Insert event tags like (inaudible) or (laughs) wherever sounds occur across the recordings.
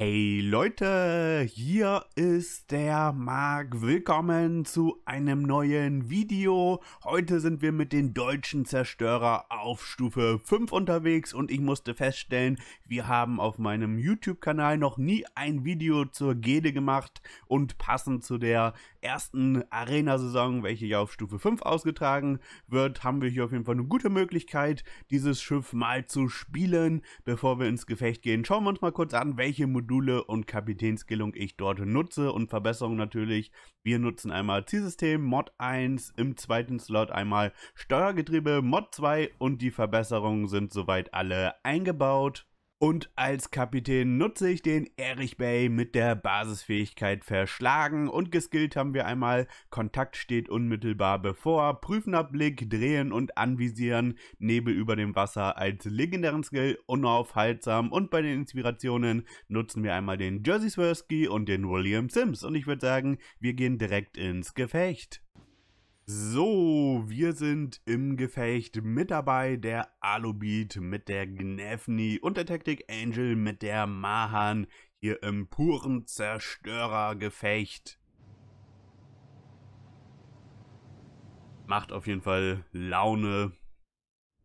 Hey Leute, hier ist der Marc. Willkommen zu einem neuen Video. Heute sind wir mit den deutschen Zerstörer auf Stufe 5 unterwegs und ich musste feststellen, wir haben auf meinem YouTube-Kanal noch nie ein Video zur Gede gemacht und passend zu der ersten Arena-Saison, welche ja auf Stufe 5 ausgetragen wird, haben wir hier auf jeden Fall eine gute Möglichkeit, dieses Schiff mal zu spielen. Bevor wir ins Gefecht gehen, schauen wir uns mal kurz an, welche Modelle Module und Kapitänskillung ich dort nutze und Verbesserungen natürlich. Wir nutzen einmal Zielsystem, Mod 1, im zweiten Slot einmal Steuergetriebe, Mod 2 und die Verbesserungen sind soweit alle eingebaut. Und als Kapitän nutze ich den Erich Bay mit der Basisfähigkeit verschlagen und geskillt haben wir einmal. Kontakt steht unmittelbar bevor, prüfender Blick, drehen und anvisieren, Nebel über dem Wasser als legendären Skill, unaufhaltsam und bei den Inspirationen nutzen wir einmal den Jersey Swirsky und den William Sims. Und ich würde sagen, wir gehen direkt ins Gefecht. So, wir sind im Gefecht mit dabei, der Alubit mit der Gnefni und der Tactic Angel mit der Mahan, hier im puren Zerstörergefecht. Macht auf jeden Fall Laune,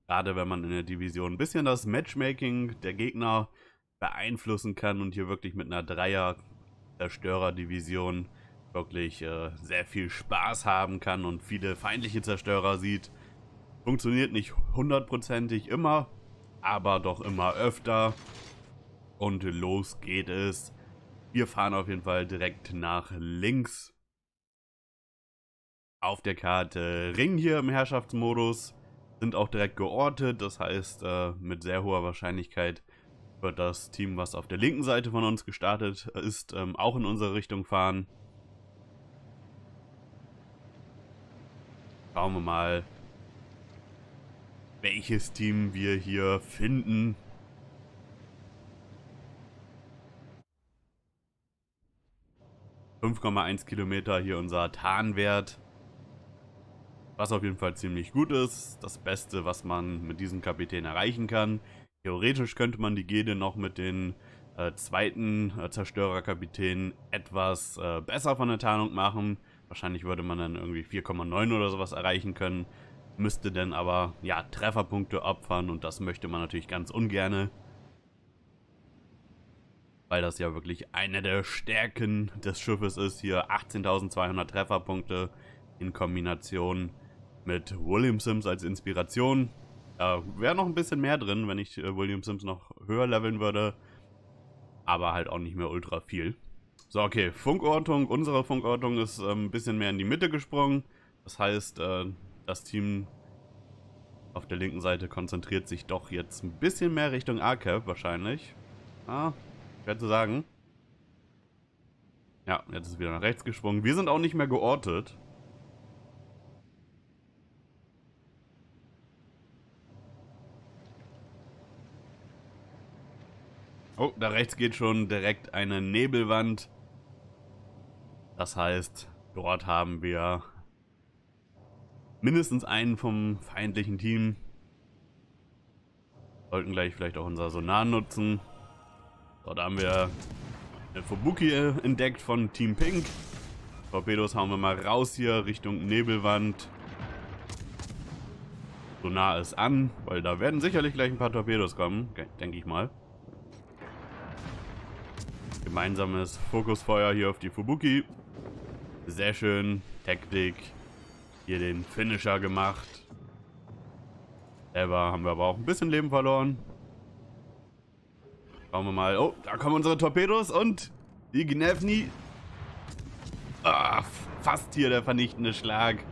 gerade wenn man in der Division ein bisschen das Matchmaking der Gegner beeinflussen kann und hier wirklich mit einer Dreier-Zerstörer-Division division wirklich äh, sehr viel Spaß haben kann und viele feindliche Zerstörer sieht. Funktioniert nicht hundertprozentig immer, aber doch immer öfter. Und los geht es. Wir fahren auf jeden Fall direkt nach links. Auf der Karte Ring hier im Herrschaftsmodus sind auch direkt geortet, das heißt äh, mit sehr hoher Wahrscheinlichkeit wird das Team, was auf der linken Seite von uns gestartet ist, ähm, auch in unsere Richtung fahren. Schauen wir mal, welches Team wir hier finden. Fünf Kilometer hier unser Tarnwert. Was auf jeden Fall ziemlich gut ist. Das Beste, was man mit diesem Kapitän erreichen kann. Theoretisch könnte man die Gede noch mit den äh, zweiten äh, Zerstörerkapitän etwas äh, besser von der Tarnung machen. Wahrscheinlich würde man dann irgendwie 4,9 oder sowas erreichen können, müsste dann aber ja Trefferpunkte opfern und das möchte man natürlich ganz ungerne. Weil das ja wirklich eine der Stärken des Schiffes ist. Hier 18.200 Trefferpunkte in Kombination mit William Sims als Inspiration. Da wäre noch ein bisschen mehr drin, wenn ich äh, William Sims noch höher leveln würde. Aber halt auch nicht mehr ultra viel. So, okay, Funkortung, unsere Funkortung ist äh, ein bisschen mehr in die Mitte gesprungen. Das heißt, äh, das Team auf der linken Seite konzentriert sich doch jetzt ein bisschen mehr Richtung A-Cap wahrscheinlich. Ah, schwer zu sagen. Ja, jetzt ist wieder nach rechts gesprungen. Wir sind auch nicht mehr geortet. Nach rechts geht schon direkt eine Nebelwand. Das heißt, dort haben wir mindestens einen vom feindlichen Team. Sollten gleich vielleicht auch unser Sonar nutzen. Dort haben wir eine Fubuki äh, entdeckt von Team Pink. Torpedos hauen wir mal raus hier Richtung Nebelwand. Sonar ist an, weil da werden sicherlich gleich ein paar Torpedos kommen, denke ich mal. Gemeinsames Fokusfeuer hier auf die Fubuki. Sehr schön. Taktik. Hier den Finisher gemacht. Selber haben wir aber auch ein bisschen Leben verloren. Schauen wir mal. Oh, da kommen unsere Torpedos und die Gnevni. Ah, fast hier der vernichtende Schlag.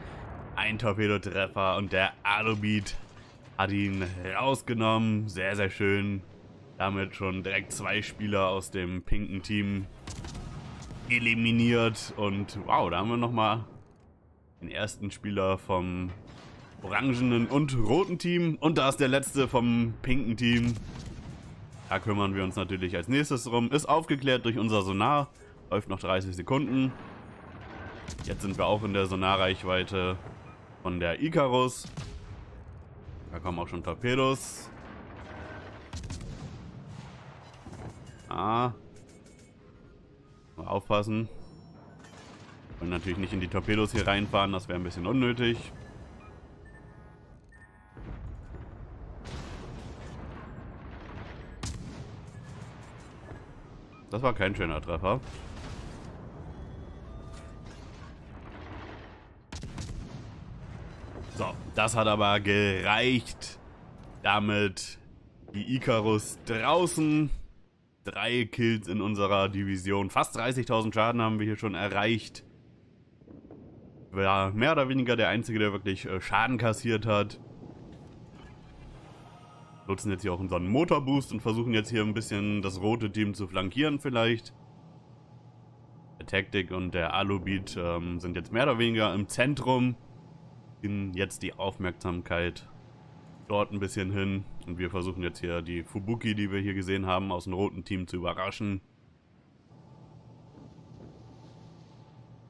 Ein Torpedotreffer und der Alubit hat ihn rausgenommen. Sehr, sehr schön. Damit schon direkt zwei Spieler aus dem pinken Team eliminiert. Und wow, da haben wir nochmal den ersten Spieler vom orangenen und roten Team. Und da ist der letzte vom pinken Team. Da kümmern wir uns natürlich als nächstes drum. Ist aufgeklärt durch unser Sonar. Läuft noch 30 Sekunden. Jetzt sind wir auch in der Sonarreichweite von der Icarus. Da kommen auch schon Torpedos. Ah. Mal aufpassen. Und natürlich nicht in die Torpedos hier reinfahren, das wäre ein bisschen unnötig. Das war kein schöner Treffer. So, das hat aber gereicht. Damit die Icarus draußen drei Kills in unserer Division. Fast 30.000 Schaden haben wir hier schon erreicht. War mehr oder weniger der Einzige, der wirklich äh, Schaden kassiert hat. Nutzen jetzt hier auch unseren Motorboost und versuchen jetzt hier ein bisschen das rote Team zu flankieren vielleicht. Der Taktik und der Alubeat ähm, sind jetzt mehr oder weniger im Zentrum. Ihnen jetzt die Aufmerksamkeit dort ein bisschen hin. Und wir versuchen jetzt hier die Fubuki, die wir hier gesehen haben, aus dem roten Team zu überraschen.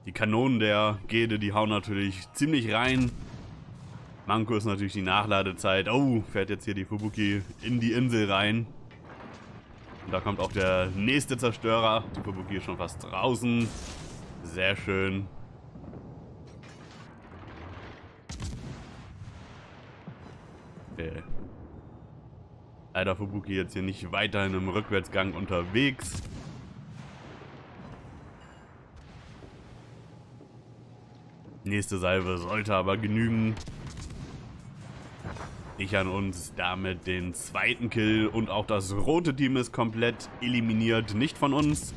Die Kanonen der Gede, die hauen natürlich ziemlich rein. Manko ist natürlich die Nachladezeit. Oh, fährt jetzt hier die Fubuki in die Insel rein. Und da kommt auch der nächste Zerstörer. Die Fubuki ist schon fast draußen. Sehr schön. Okay. Leider Fubuki jetzt hier nicht weiterhin im Rückwärtsgang unterwegs. Nächste Salve sollte aber genügen. Ich an uns damit den zweiten Kill und auch das rote Team ist komplett eliminiert. Nicht von uns.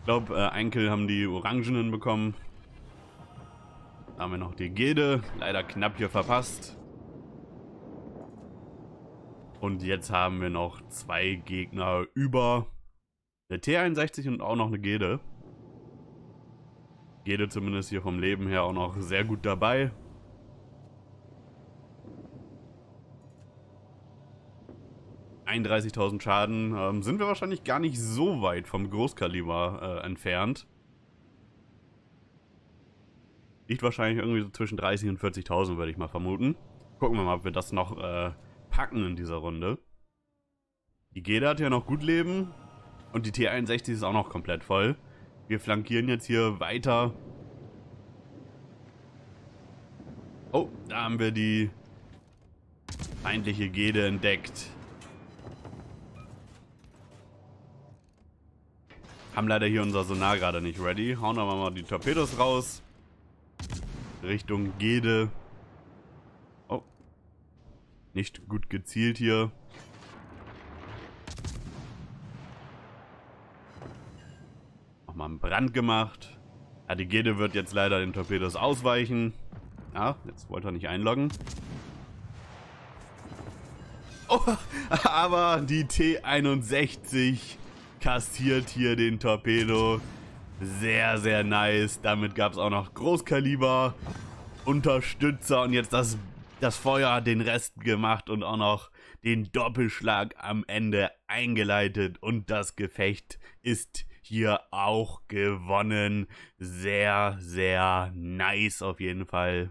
Ich glaube, äh, einen Kill haben die Orangenen bekommen. Da haben wir noch die Gede. Leider knapp hier verpasst. Und jetzt haben wir noch zwei Gegner über. Eine T61 und auch noch eine Gede. Gede zumindest hier vom Leben her auch noch sehr gut dabei. ...31.000 Schaden, ähm, sind wir wahrscheinlich gar nicht so weit vom Großkaliber äh, entfernt. Liegt wahrscheinlich irgendwie so zwischen 30.000 und 40.000, würde ich mal vermuten. Gucken wir mal, ob wir das noch äh, packen in dieser Runde. Die Geda hat ja noch gut Leben und die T61 ist auch noch komplett voll. Wir flankieren jetzt hier weiter. Oh, da haben wir die feindliche Gede entdeckt. Haben leider hier unser Sonar gerade nicht ready. Hauen aber mal die Torpedos raus. Richtung Gede nicht gut gezielt hier. Nochmal einen Brand gemacht. die Gede wird jetzt leider den Torpedos ausweichen. Ja, jetzt wollte er nicht einloggen. Oh, (laughs) aber die T61 kassiert hier den Torpedo. Sehr, sehr nice. Damit gab es auch noch Großkaliber, Unterstützer und jetzt das das Feuer den Rest gemacht und auch noch den Doppelschlag am Ende eingeleitet und das Gefecht ist hier auch gewonnen. Sehr, sehr nice auf jeden Fall.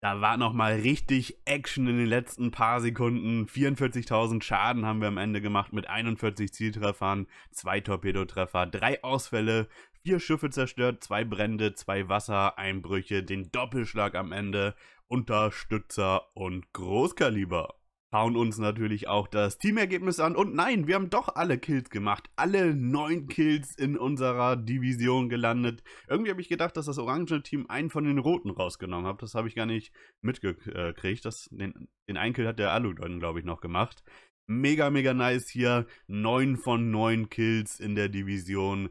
Da war nochmal richtig Action in den letzten paar Sekunden. 44.000 Schaden haben wir am Ende gemacht mit 41 Zieltreffern, zwei Torpedotreffer, drei Ausfälle, vier Schiffe zerstört, zwei Brände, zwei Wassereinbrüche, den Doppelschlag am Ende Unterstützer und Großkaliber. Schauen uns natürlich auch das Teamergebnis an und nein, wir haben doch alle Kills gemacht. Alle neun Kills in unserer Division gelandet. Irgendwie habe ich gedacht, dass das orange Team einen von den roten rausgenommen hat. Das habe ich gar nicht mitgekriegt. Das, den, den einen Kill hat der Aludon, glaube ich, noch gemacht. Mega, mega nice hier. Neun von neun Kills in der Division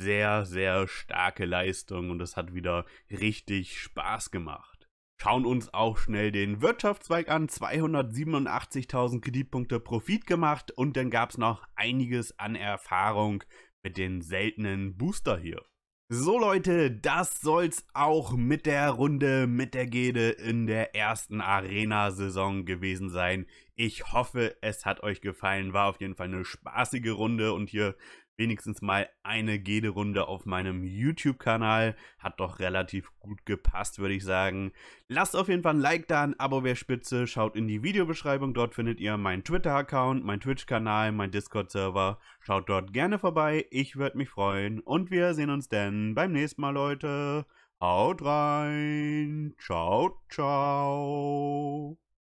sehr, sehr starke Leistung und es hat wieder richtig Spaß gemacht. Schauen uns auch schnell den Wirtschaftszweig an. 287.000 Kreditpunkte Profit gemacht und dann gab es noch einiges an Erfahrung mit den seltenen Booster hier. So Leute, das soll's auch mit der Runde mit der Gede in der ersten Arena-Saison gewesen sein. Ich hoffe, es hat euch gefallen, war auf jeden Fall eine spaßige Runde und hier wenigstens mal eine Gede-Runde auf meinem YouTube-Kanal. Hat doch relativ gut gepasst, würde ich sagen. Lasst auf jeden Fall ein Like da, ein Abo wäre spitze. Schaut in die Videobeschreibung, dort findet ihr meinen Twitter-Account, meinen Twitch-Kanal, meinen Discord-Server. Schaut dort gerne vorbei, ich würde mich freuen. Und wir sehen uns dann beim nächsten Mal, Leute. Haut rein. Ciao, ciao.